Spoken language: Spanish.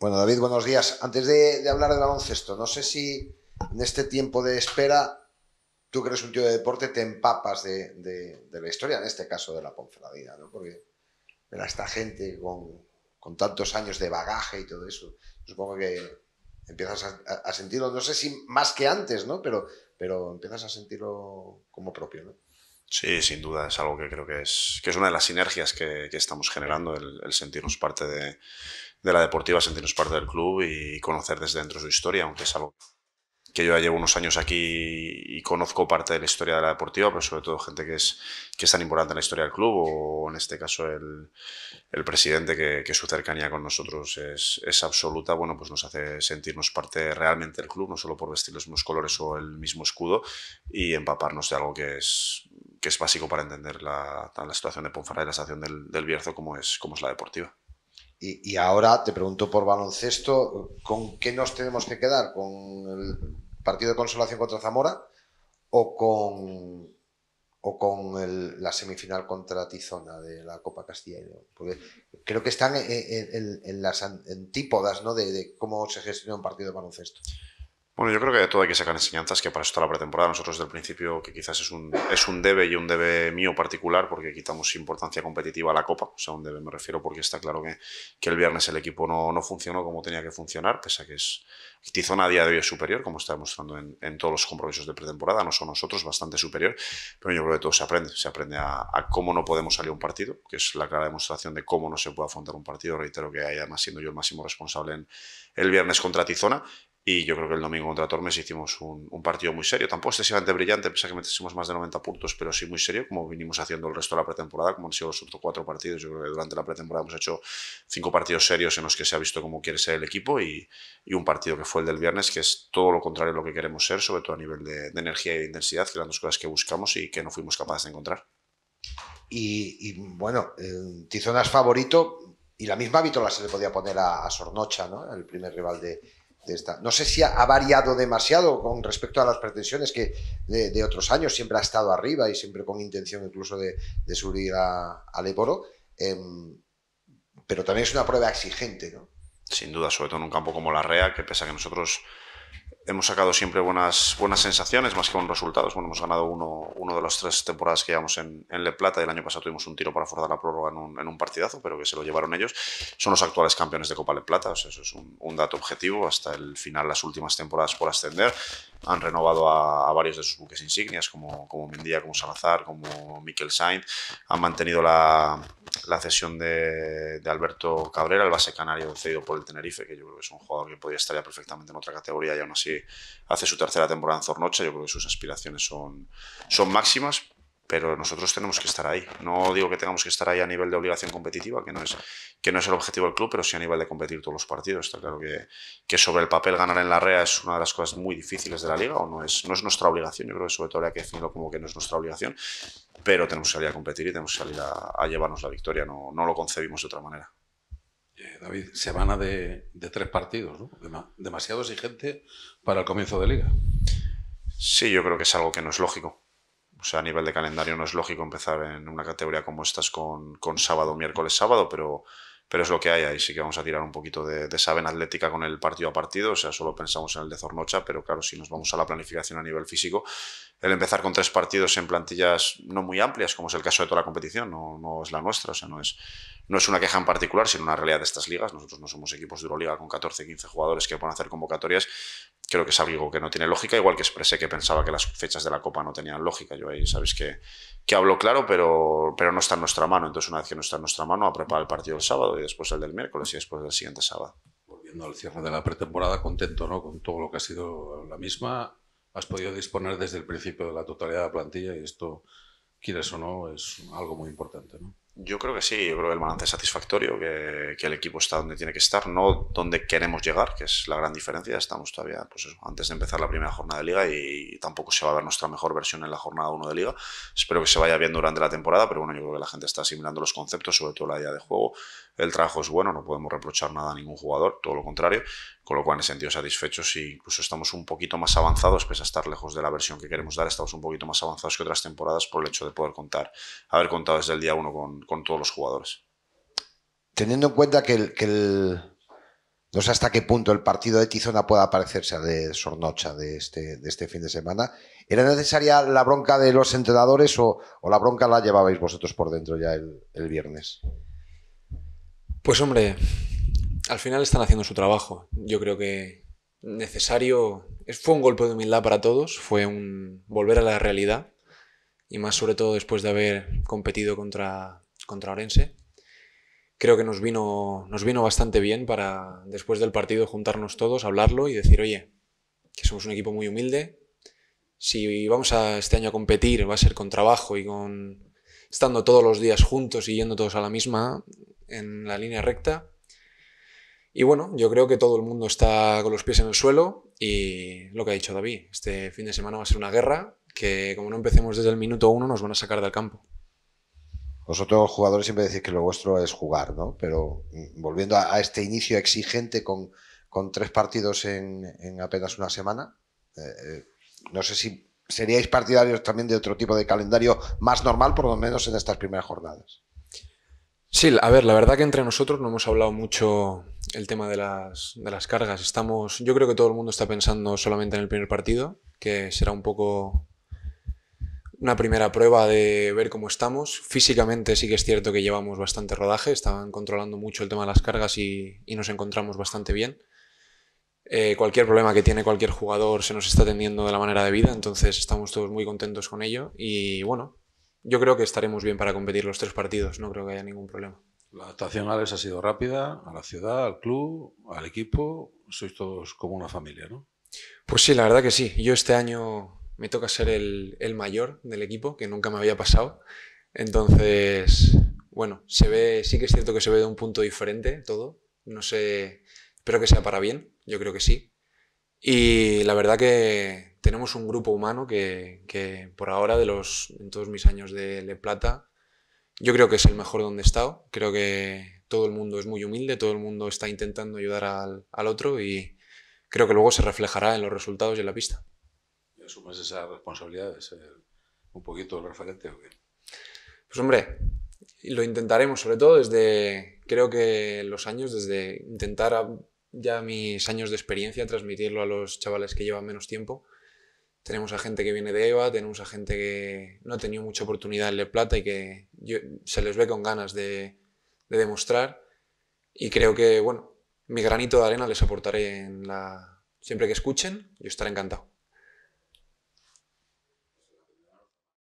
Bueno, David, buenos días. Antes de, de hablar del baloncesto, no sé si en este tiempo de espera, tú que eres un tío de deporte, te empapas de, la historia, en este caso de la Ponferradina, ¿no? Porque ver a esta gente con, tantos años de bagaje y todo eso, supongo que empiezas a, sentirlo, no sé si más que antes, ¿no? Pero, pero empiezas a sentirlo como propio, ¿no? Sí, sin duda, es algo que creo que es, es una de las sinergias que, estamos generando, el sentirnos parte de de la deportiva, sentirnos parte del club y conocer desde dentro su historia, aunque es algo que yo ya llevo unos años aquí y conozco parte de la historia de la deportiva, pero sobre todo gente que es, que es tan importante en la historia del club, o en este caso el, presidente, que, su cercanía con nosotros es, absoluta, bueno, pues nos hace sentirnos parte realmente del club, no solo por vestir los mismos colores o el mismo escudo, y empaparnos de algo que es, que es básico para entender la, la situación de Ponferrada y la situación del, del Bierzo como es, como es la deportiva. Y, ahora te pregunto por baloncesto, ¿con qué nos tenemos que quedar? ¿Con el partido de consolación contra Zamora o con, o con la semifinal contra Tizona de la Copa Castilla y León? Porque creo que están en, las antípodas de, cómo se gestiona un partido de baloncesto. Bueno, yo creo que de todo hay que sacar enseñanzas, que para eso la pretemporada. Nosotros desde el principio, que quizás es un, es un debe y un debe mío particular, porque quitamos importancia competitiva a la Copa. O sea, un debe me refiero porque está claro que, que el viernes el equipo no, funcionó como tenía que funcionar, pese a que es Tizona a día de hoy es superior, como está demostrando en, todos los compromisos de pretemporada, no son nosotros, bastante superior. Pero yo creo que todo se aprende. Se aprende a, cómo no podemos salir a un partido, que es la clara demostración de cómo no se puede afrontar un partido. Reitero que además siendo yo el máximo responsable en, el viernes contra Tizona y yo creo que el domingo contra Tormes hicimos un, partido muy serio, tampoco excesivamente brillante, pese a que metimos más de 90 puntos, pero sí muy serio, como vinimos haciendo el resto de la pretemporada, como han sido los otros cuatro partidos. Yo creo que durante la pretemporada hemos hecho cinco partidos serios en los que se ha visto cómo quiere ser el equipo y, un partido que fue el del viernes, que es todo lo contrario a lo que queremos ser, sobre todo a nivel de, energía y de intensidad, que eran dos cosas que buscamos y que no fuimos capaces de encontrar. Y, bueno, eh, Tizona es favorito, y la misma la se le podía poner a, a Sornocha, ¿no? el primer rival de no sé si ha, variado demasiado con respecto a las pretensiones que de, otros años siempre ha estado arriba y siempre con intención incluso de, subir a, al em, pero también es una prueba exigente, ¿no? Sin duda, sobre todo en un campo como la Real, que pese a que nosotros hemos sacado siempre buenas, buenas sensaciones, más que buenos resultados. Bueno, hemos ganado uno, uno de las tres temporadas que llevamos en, Le Plata. El año pasado tuvimos un tiro para forzar la prórroga en un, partidazo, pero que se lo llevaron ellos. Son los actuales campeones de Copa Le Plata, eso es un, dato objetivo. Hasta el final, las últimas temporadas por ascender, han renovado a, varios de sus buques insignias, como, como Mendía, como Salazar, como Miquel Sainz. Han mantenido la la cesión de, Alberto Cabrera, el base canario cedido por el Tenerife, que yo creo que es un jugador que podría estar ya perfectamente en otra categoría y aún así hace su tercera temporada en Zornocha. Yo creo que sus aspiraciones son, son máximas, pero nosotros tenemos que estar ahí. No digo que tengamos que estar ahí a nivel de obligación competitiva, que no es, que no es el objetivo del club, pero sí a nivel de competir todos los partidos. Está claro que, que sobre el papel ganar en la REA es una de las cosas muy difíciles de la liga, o no es, no es nuestra obligación. Yo creo que sobre todo habría que decirlo como que no es nuestra obligación, pero tenemos que salir a competir y tenemos que salir a, llevarnos la victoria. No, no lo concebimos de otra manera. Eh, David, semana de, de tres partidos, demasiado exigente para el comienzo de liga. Sí, yo creo que es algo que no es lógico. O sea, a nivel de calendario no es lógico empezar en una categoría como estas con, sábado, miércoles, sábado, pero, pero es lo que hay. Ahí sí que vamos a tirar un poquito de, saben atlética con el partido a partido. O sea, solo pensamos en el de Zornocha, pero claro, si nos vamos a la planificación a nivel físico, el empezar con tres partidos en plantillas no muy amplias, como es el caso de toda la competición, no, es la nuestra. O sea, no es, no es una queja en particular, sino una realidad de estas ligas. Nosotros no somos equipos de Euroliga con 14, 15 jugadores que pueden hacer convocatorias creo que es algo que no tiene lógica, igual que expresé que pensaba que las fechas de la Copa no tenían lógica. Yo ahí sabéis que, que hablo claro, pero, pero no está en nuestra mano. Entonces, una vez que no está en nuestra mano, a preparar el partido el sábado y después el del miércoles y después el siguiente sábado. Volviendo al cierre de la pretemporada, contento ¿no? con todo lo que ha sido la misma. Has podido disponer desde el principio de la totalidad de la plantilla y esto quieres o no, es algo muy importante. ¿no? Yo creo que sí, yo creo que el balance es satisfactorio, que, el equipo está donde tiene que estar, no donde queremos llegar, que es la gran diferencia. Estamos todavía pues antes de empezar la primera jornada de liga y, tampoco se va a ver nuestra mejor versión en la jornada 1 de liga. Espero que se vaya bien durante la temporada, pero bueno, yo creo que la gente está asimilando los conceptos, sobre todo la idea de juego. El trabajo es bueno, no podemos reprochar nada a ningún jugador, todo lo contrario con lo cual en he sentido satisfechos y incluso estamos un poquito más avanzados, pese a estar lejos de la versión que queremos dar, estamos un poquito más avanzados que otras temporadas por el hecho de poder contar, haber contado desde el día uno con, todos los jugadores. Teniendo en cuenta que el, no sé hasta qué punto el partido de Tizona pueda parecerse a de Sornocha de este, de este fin de semana, ¿era necesaria la bronca de los entrenadores o, la bronca la llevabais vosotros por dentro ya el viernes? Pues hombre, al final están haciendo su trabajo. Yo creo que necesario, fue un golpe de humildad para todos, fue un volver a la realidad y más sobre todo después de haber competido contra, contra Orense. Creo que nos vino, nos vino bastante bien para después del partido juntarnos todos, hablarlo y decir, oye, que somos un equipo muy humilde, si vamos a este año a competir va a ser con trabajo y con estando todos los días juntos y yendo todos a la misma en la línea recta y bueno, yo creo que todo el mundo está con los pies en el suelo y lo que ha dicho David, este fin de semana va a ser una guerra que como no empecemos desde el minuto uno nos van a sacar del campo. Vosotros jugadores siempre decís que lo vuestro es jugar, ¿no? Pero mm, volviendo a, este inicio exigente con, tres partidos en, apenas una semana, eh, eh, no sé si seríais partidarios también de otro tipo de calendario más normal, por lo menos en estas primeras jornadas. Sí, a ver, la verdad que entre nosotros no hemos hablado mucho el tema de las, cargas. Estamos, yo creo que todo el mundo está pensando solamente en el primer partido, que será un poco una primera prueba de ver cómo estamos. Físicamente sí que es cierto que llevamos bastante rodaje, estaban controlando mucho el tema de las cargas y, nos encontramos bastante bien. Eh, cualquier problema que tiene cualquier jugador se nos está atendiendo de la manera de vida, entonces estamos todos muy contentos con ello y bueno, yo creo que estaremos bien para competir los tres partidos, no creo que haya ningún problema. La adaptación, Alex, ha sido rápida a la ciudad, al club, al equipo. Sois todos como una familia, ¿no? Pues sí, la verdad que sí. Yo este año me toca ser el, mayor del equipo, que nunca me había pasado. Entonces, bueno, se ve, sí que es cierto que se ve de un punto diferente todo. No sé, espero que sea para bien, yo creo que sí. Y la verdad que tenemos un grupo humano que, por ahora, de los, en todos mis años de Le Plata, yo creo que es el mejor donde he estado. Creo que todo el mundo es muy humilde, todo el mundo está intentando ayudar al, al otro y creo que luego se reflejará en los resultados y en la pista. ¿Y asumes esa responsabilidad de ser un poquito el referente o qué? Pues hombre, lo intentaremos, sobre todo desde, creo que los años, desde intentar ya mis años de experiencia, transmitirlo a los chavales que llevan menos tiempo tenemos a gente que viene de EVA, tenemos a gente que no ha tenido mucha oportunidad en Le Plata y que se les ve con ganas de, demostrar. Y creo que, bueno, mi granito de arena les aportaré en la... siempre que escuchen, yo estaré encantado.